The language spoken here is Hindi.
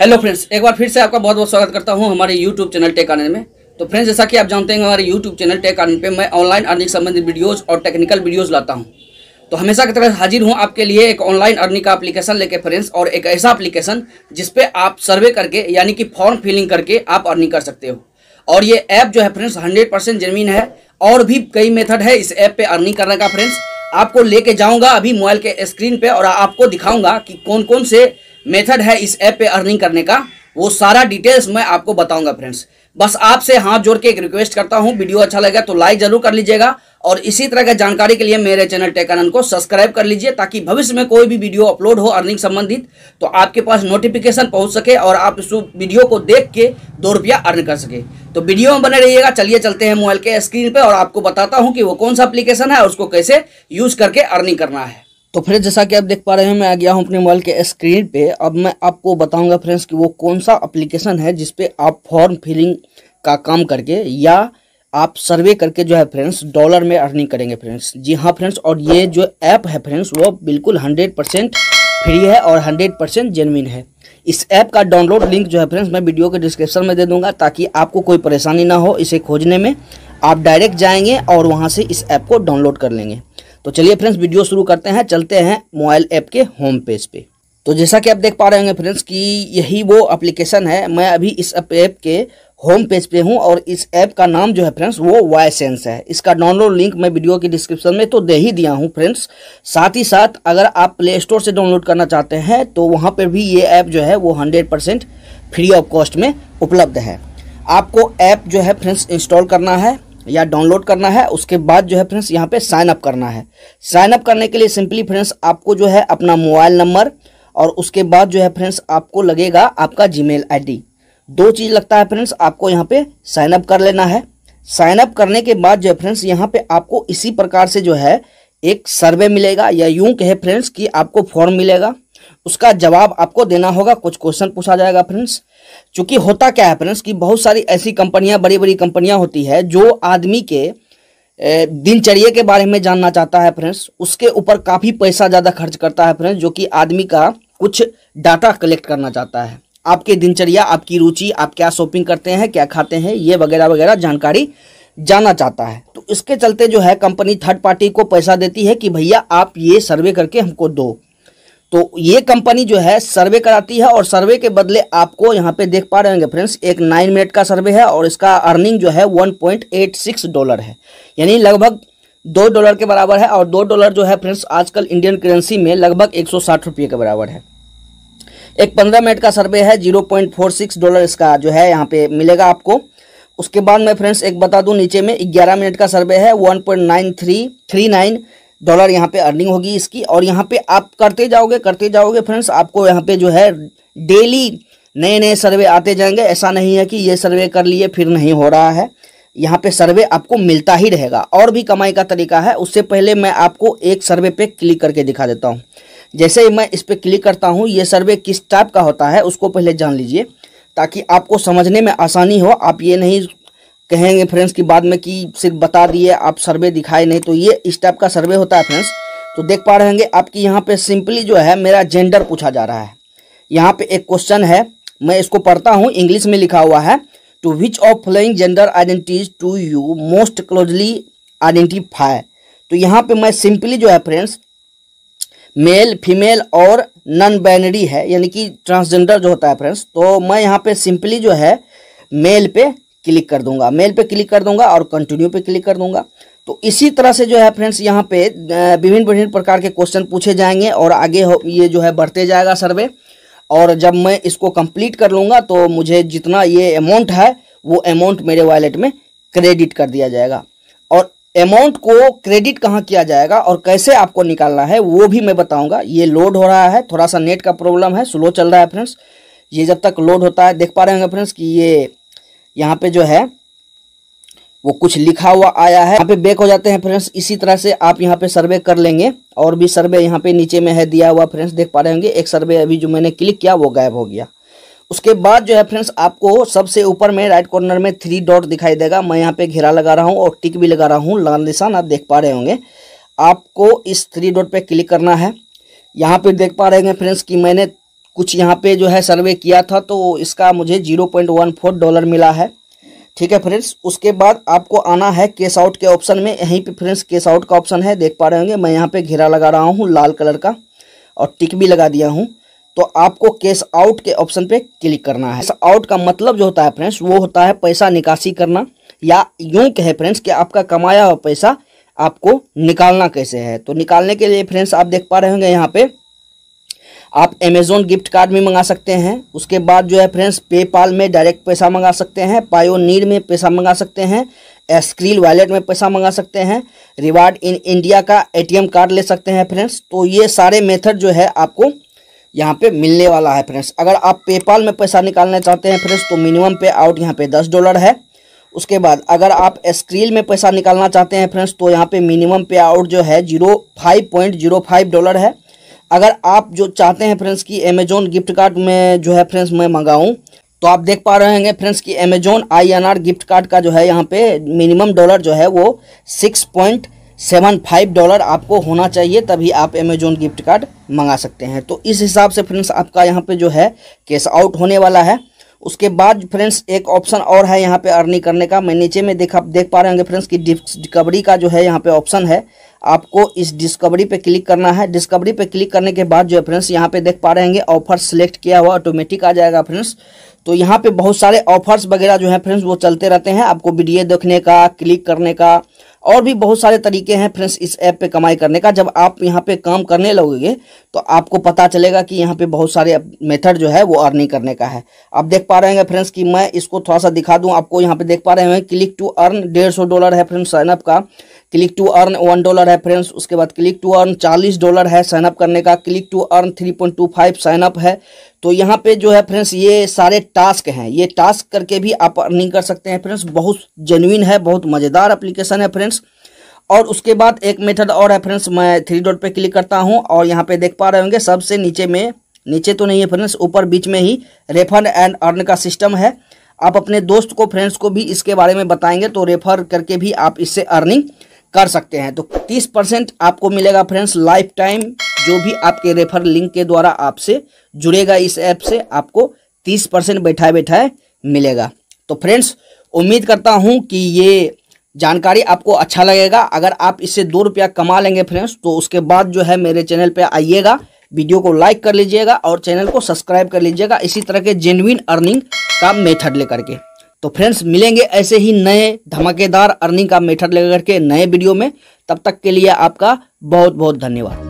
हेलो फ्रेंड्स एक बार फिर से आपका बहुत बहुत स्वागत करता हूं हमारे यूट्यूब चैनल टेक आनंद में तो फ्रेंड्स जैसा कि आप जानते हैं हमारे यूट्यूब चैनल टेक आनंद पे मैं ऑनलाइन अर्निंग संबंधित वीडियोस और टेक्निकल वीडियोस लाता हूं तो हमेशा की तरह हाजिर हूं आपके लिए एक ऑनलाइन अर्निंग का अपलीकेशन लेके फ्रेंड्स और एक ऐसा अप्लीकेशन जिसपे आप सर्वे करके यानी कि फॉर्म फिलिंग करके आप अर्निंग कर सकते हो और ये ऐप जो है फ्रेंड्स हंड्रेड परसेंट है और भी कई मेथड है इस ऐप पर अर्निंग करने का फ्रेंड्स आपको लेके जाऊंगा अभी मोबाइल के स्क्रीन पे और आपको दिखाऊंगा कि कौन कौन से मेथड है इस ऐप पे अर्निंग करने का वो सारा डिटेल्स मैं आपको बताऊंगा फ्रेंड्स बस आपसे हाथ जोड़ के एक रिक्वेस्ट करता हूँ वीडियो अच्छा लगे तो लाइक जरूर कर लीजिएगा और इसी तरह की जानकारी के लिए मेरे चैनल टेकानंद को सब्सक्राइब कर लीजिए ताकि भविष्य में कोई भी वीडियो अपलोड हो अर्निंग संबंधित तो आपके पास नोटिफिकेशन पहुंच सके और आप इस वीडियो को देख के दो रुपया अर्न कर सके तो वीडियो में बने रहिएगा चलिए चलते हैं मोबाइल के स्क्रीन पर और आपको बताता हूँ कि वो कौन सा अप्लीकेशन है और उसको कैसे यूज करके अर्निंग करना है तो फ्रेंड्स जैसा कि आप देख पा रहे हैं मैं आ गया हूं अपने मोबाइल के स्क्रीन पे अब मैं आपको बताऊंगा फ्रेंड्स कि वो कौन सा एप्लीकेशन है जिसपे आप फॉर्म फिलिंग का काम करके या आप सर्वे करके जो है फ्रेंड्स डॉलर में अर्निंग करेंगे फ्रेंड्स जी हाँ फ्रेंड्स और ये जो ऐप है फ्रेंड्स वो बिल्कुल हंड्रेड परसेंट फ्री है और हंड्रेड परसेंट जेनविन है इस ऐप का डाउनलोड लिंक जो है फ्रेंड्स मैं वीडियो के डिस्क्रिप्शन में दे दूंगा ताकि आपको कोई परेशानी ना हो इसे खोजने में आप डायरेक्ट जाएंगे और वहाँ से इस ऐप को डाउनलोड कर लेंगे तो चलिए फ्रेंड्स वीडियो शुरू करते हैं चलते हैं मोबाइल ऐप के होम पेज पे तो जैसा कि आप देख पा रहे होंगे फ्रेंड्स कि यही वो एप्लीकेशन है मैं अभी इस ऐप के होम पेज पे हूँ और इस ऐप का नाम जो है फ्रेंड्स वो वाई सेंस है इसका डाउनलोड लिंक मैं वीडियो के डिस्क्रिप्शन में तो दे ही दिया हूँ फ्रेंड्स साथ ही साथ अगर आप प्ले स्टोर से डाउनलोड करना चाहते हैं तो वहाँ पर भी ये ऐप जो है वो hundred percent free of cost में उपलब्ध है आपको ऐप जो है फ्रेंड्स इंस्टॉल करना है या डाउनलोड करना है उसके बाद जो है फ्रेंड्स यहाँ पे साइन अप करना है साइन अप करने के लिए सिंपली फ्रेंड्स आपको जो है अपना मोबाइल नंबर और उसके बाद जो है फ्रेंड्स आपको लगेगा आपका जीमेल आईडी दो चीज़ लगता है फ्रेंड्स आपको यहाँ पे साइन अप कर लेना है साइन अप करने के बाद जो है फ्रेंड्स यहाँ पे आपको इसी प्रकार से जो है एक सर्वे मिलेगा या यूं कहे फ्रेंड्स कि आपको फॉर्म मिलेगा उसका जवाब आपको देना होगा कुछ क्वेश्चन पूछा जाएगा फ्रेंड्स चूंकि होता क्या है फ्रेंड्स कि बहुत सारी ऐसी कंपनियां बड़ी बड़ी कंपनियां होती है जो आदमी के दिनचर्या के बारे में जानना चाहता है फ्रेंड्स उसके ऊपर काफ़ी पैसा ज़्यादा खर्च करता है फ्रेंड्स जो कि आदमी का कुछ डाटा कलेक्ट करना चाहता है आपके दिनचर्या आपकी रुचि आप क्या शॉपिंग करते हैं क्या खाते हैं ये वगैरह वगैरह जानकारी जाना चाहता है तो इसके चलते जो है कंपनी थर्ड पार्टी को पैसा देती है कि भैया आप ये सर्वे करके हमको दो तो ये कंपनी जो है सर्वे कराती है और सर्वे के बदले आपको यहाँ पे देख पा रहे होंगे फ्रेंड्स एक नाइन मिनट का सर्वे है और इसका अर्निंग जो है 1.86 डॉलर है यानी लगभग दो डॉलर के बराबर है और दो डॉलर जो है फ्रेंड्स आजकल इंडियन करेंसी में लगभग एक रुपये के बराबर है एक पंद्रह मिनट का सर्वे है zero point four six dollar इसका जो है यहाँ पे मिलेगा आपको उसके बाद मैं फ्रेंड्स एक बता दूं नीचे में ग्यारह मिनट का सर्वे है one point nine three three nine dollar यहाँ पे अर्निंग होगी इसकी और यहाँ पे आप करते जाओगे करते जाओगे फ्रेंड्स आपको यहाँ पे जो है डेली नए नए सर्वे आते जाएंगे ऐसा नहीं है कि ये सर्वे कर लिए फिर नहीं हो रहा है यहाँ पे सर्वे आपको मिलता ही रहेगा और भी कमाई का तरीका है उससे पहले मैं आपको एक सर्वे पे क्लिक करके दिखा देता हूँ जैसे ही मैं इस पर क्लिक करता हूँ ये सर्वे किस टाइप का होता है उसको पहले जान लीजिए ताकि आपको समझने में आसानी हो आप ये नहीं कहेंगे फ्रेंड्स की बाद में कि सिर्फ बता दिए आप सर्वे दिखाए नहीं तो ये इस टाइप का सर्वे होता है फ्रेंड्स तो देख पा रहे होंगे आपकी यहाँ पे सिंपली जो है मेरा जेंडर पूछा जा रहा है यहाँ पे एक क्वेश्चन है मैं इसको पढ़ता हूँ इंग्लिश में लिखा हुआ है to which of following gender identities to you most closely identify तो यहाँ पे मैं सिंपली जो है फ्रेंड्स मेल फीमेल और नॉन बैनरी है यानी कि ट्रांसजेंडर जो होता है फ्रेंड्स तो मैं यहाँ पे सिंपली जो है मेल पे क्लिक कर दूंगा मेल पे क्लिक कर दूंगा और कंटिन्यू पे क्लिक कर दूंगा तो इसी तरह से जो है फ्रेंड्स यहाँ पे विभिन्न विभिन्न प्रकार के क्वेश्चन पूछे जाएंगे और आगे ये जो है बढ़ते जाएगा सर्वे और जब मैं इसको कंप्लीट कर लूँगा तो मुझे जितना ये अमाउंट है वो अमाउंट मेरे वॉलेट में क्रेडिट कर दिया जाएगा और अमाउंट को क्रेडिट कहाँ किया जाएगा और कैसे आपको निकालना है वो भी मैं बताऊँगा ये लोड हो रहा है थोड़ा सा नेट का प्रॉब्लम है स्लो चल रहा है फ्रेंड्स ये जब तक लोड होता है देख पा रहे होंगे फ्रेंड्स कि ये यहाँ पे जो है वो कुछ लिखा हुआ आया है यहाँ पे बैक हो जाते हैं फ्रेंड्स इसी तरह से आप यहाँ पे सर्वे कर लेंगे और भी सर्वे यहाँ पे नीचे में है दिया हुआ फ्रेंड्स देख पा रहे होंगे एक सर्वे अभी जो मैंने क्लिक किया वो गायब हो गया उसके बाद जो है फ्रेंड्स आपको सबसे ऊपर में राइट कॉर्नर में थ्री डॉट दिखाई देगा मैं यहाँ पे घेरा लगा रहा हूँ और टिक भी लगा रहा हूँ लाल निशान आप देख पा रहे होंगे आपको इस थ्री डॉट पे क्लिक करना है यहाँ पे देख पा रहे हैं फ्रेंड्स कि मैंने कुछ यहाँ पे जो है सर्वे किया था तो इसका मुझे zero point one four dollar मिला है ठीक है फ्रेंड्स उसके बाद आपको आना है केस आउट के ऑप्शन में यहीं पे फ्रेंड्स केस आउट का ऑप्शन है देख पा रहे होंगे मैं यहाँ पे घेरा लगा रहा हूँ लाल कलर का और टिक भी लगा दिया हूँ तो आपको केस आउट के ऑप्शन पे क्लिक करना है आउट का मतलब जो होता है फ्रेंड्स वो होता है पैसा निकासी करना या यूं कहे फ्रेंड्स कि आपका कमाया हुआ पैसा आपको निकालना कैसे है तो निकालने के लिए फ्रेंड्स आप देख पा रहे होंगे यहाँ पे आप अमेज़ोन गिफ्ट कार्ड में मंगा सकते हैं उसके बाद जो है फ्रेंड्स पेपाल में डायरेक्ट पैसा मंगा सकते हैं पायोनीर में पैसा मंगा सकते हैं स्क्रील वॉलेट में पैसा मंगा सकते हैं रिवार्ड इन इंडिया का एटीएम कार्ड ले सकते हैं फ्रेंड्स तो ये सारे मेथड जो है आपको यहाँ पे मिलने वाला है फ्रेंड्स अगर आप पेपाल में पैसा निकालना चाहते हैं फ्रेंड्स तो मिनिमम पे आउट यहाँ पे दस डॉलर है उसके बाद अगर आप स्क्रील में पैसा निकालना चाहते हैं फ्रेंड्स तो यहाँ पे मिनिमम पे आउट जो है zero five point zero five dollar है अगर आप जो चाहते हैं फ्रेंड्स कि अमेजोन गिफ्ट कार्ड में जो है फ्रेंड्स मैं मंगाऊँ तो आप देख पा रहे होंगे फ्रेंड्स कि अमेजोन आर गिफ्ट कार्ड का जो है यहाँ पे मिनिमम डॉलर जो है वो six point seven five dollar आपको होना चाहिए तभी आप अमेजोन गिफ्ट कार्ड मंगा सकते हैं तो इस हिसाब से फ्रेंड्स आपका यहाँ पे जो है कैश आउट होने वाला है उसके बाद फ्रेंड्स एक ऑप्शन और है यहाँ पे अर्निंग करने का मैं नीचे में देखा देख पा रहे होंगे फ्रेंड्स की डिस्कवरी का जो है यहाँ पे ऑप्शन है आपको इस डिस्कवरी पे क्लिक करना है डिस्कवरी पे क्लिक करने के बाद जो है फ्रेंड्स यहाँ पे देख पा रहे हैं ऑफर सेलेक्ट किया हुआ ऑटोमेटिक आ जाएगा फ्रेंड्स तो यहाँ पे बहुत सारे ऑफर्स वगैरह जो है फ्रेंड्स वो चलते रहते हैं आपको वीडियो देखने का क्लिक करने का और भी बहुत सारे तरीके हैं फ्रेंड्स इस ऐप पे कमाई करने का जब आप यहाँ पे काम करने लगोगे तो आपको पता चलेगा कि यहाँ पे बहुत सारे मेथड जो है वो अर्निंग करने का है आप देख पा रहे हैं फ्रेंड्स कि मैं इसको थोड़ा सा दिखा दूँ आपको यहाँ पे देख पा रहे हैं क्लिक टू अर्न डेढ़ सौ डॉलर है फ्रेंड्स साइनअप का click to earn one dollar है फ्रेंड्स उसके बाद क्लिक टू अर्न चालीस डॉलर है साइनअप करने का click to earn three point two five sign up है तो यहाँ पे जो है फ्रेंड्स ये सारे टास्क हैं ये टास्क करके भी आप अर्निंग कर सकते हैं फ्रेंड्स बहुत जेन्यून है बहुत मज़ेदार अप्लीकेशन है फ्रेंड्स और उसके बाद एक मेथड और है फ्रेंड्स मैं थ्री डॉट पे क्लिक करता हूँ और यहाँ पे देख पा रहे होंगे सबसे नीचे में नीचे तो नहीं है फ्रेंड्स ऊपर बीच में ही रेफर एंड अर्न का सिस्टम है आप अपने दोस्त को फ्रेंड्स को भी इसके बारे में बताएंगे तो रेफर करके भी आप इससे अर्निंग कर सकते हैं तो 30 परसेंट आपको मिलेगा फ्रेंड्स लाइफ टाइम जो भी आपके रेफर लिंक के द्वारा आपसे जुड़ेगा इस ऐप से आपको 30 परसेंट बैठाए बैठाए मिलेगा तो फ्रेंड्स उम्मीद करता हूँ कि ये जानकारी आपको अच्छा लगेगा अगर आप इससे दो रुपया कमा लेंगे फ्रेंड्स तो उसके बाद जो है मेरे चैनल पर आइएगा वीडियो को लाइक कर लीजिएगा और चैनल को सब्सक्राइब कर लीजिएगा इसी तरह के जेनविन अर्निंग का मेथड लेकर के तो फ्रेंड्स मिलेंगे ऐसे ही नए धमाकेदार अर्निंग का मेथड लेकर के नए वीडियो में तब तक के लिए आपका बहुत बहुत धन्यवाद